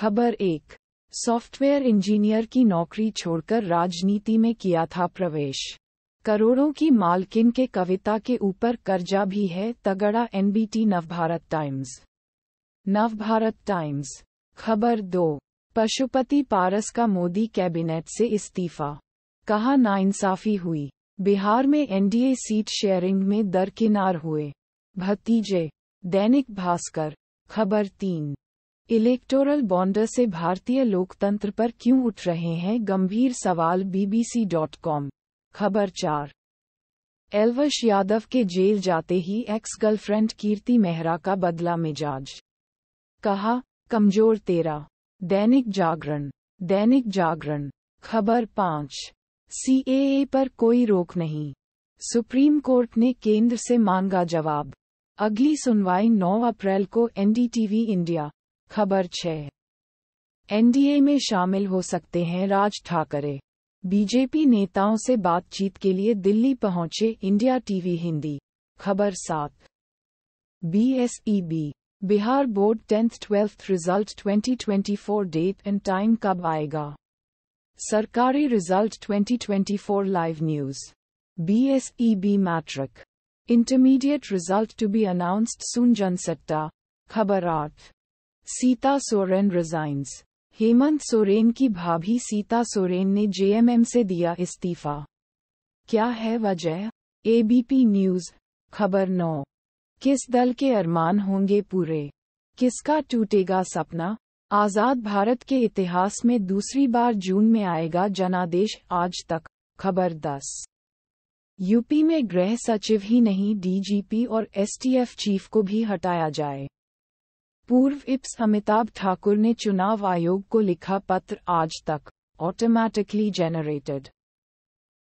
खबर एक software engineer की नौकरी छोड़कर राजनीति में किया था प्रवेश करोड़ों की मालकिन के कविता के ऊपर कर्जा भी है तगड़ा NBT Navbharat Times Navbharat Times खबर दो पशुपति पारस का मोदी कैबिनेट से इस्तीफा कहा नाइंसाफी हुई बिहार में एनडीए सीट शेयरिंग में दरकिनार हुए भतीजे दैनिक भास्कर खबर तीन इलेक्टोरल बॉन्डर से भारतीय लोकतंत्र पर क्यों उठ रहे हैं गंभीर सवाल बीबीसी डॉट कॉम खबर चार एलवश यादव के जेल जाते ही एक्स गर्लफ्रेंड कीर्ति मेहरा का बदला मिजाज कहा कमजोर तेरा दैनिक जागरण दैनिक जागरण खबर पांच सीएए पर कोई रोक नहीं सुप्रीम कोर्ट ने केंद्र से मांगा जवाब अगली सुनवाई 9 अप्रैल को एनडीटीवी इंडिया खबर छः एनडीए में शामिल हो सकते हैं राज ठाकरे बीजेपी नेताओं से बातचीत के लिए दिल्ली पहुंचे इंडिया टीवी हिंदी खबर सात BSEB Bihar board tenth twelfth result 2024 date and time कब आएगा सरकारी result 2024 live news BSEB matric intermediate result to be announced सुन जनसट्टा खबर आठ सीता सोरेन रिजाइंस हेमंत सोरेन की भाभी सीता सोरेन ने जेएमएम से दिया इस्तीफा क्या है वजह एबीपी न्यूज खबर नौ किस दल के अरमान होंगे पूरे किसका टूटेगा सपना आज़ाद भारत के इतिहास में दूसरी बार जून में आएगा जनादेश आज तक खबर दस यूपी में गृह सचिव ही नहीं डीजीपी और एसटीएफ चीफ को भी हटाया जाए पूर्व इप्स अमिताभ ठाकुर ने चुनाव आयोग को लिखा पत्र आज तक ऑटोमैटिकली जनरेटेड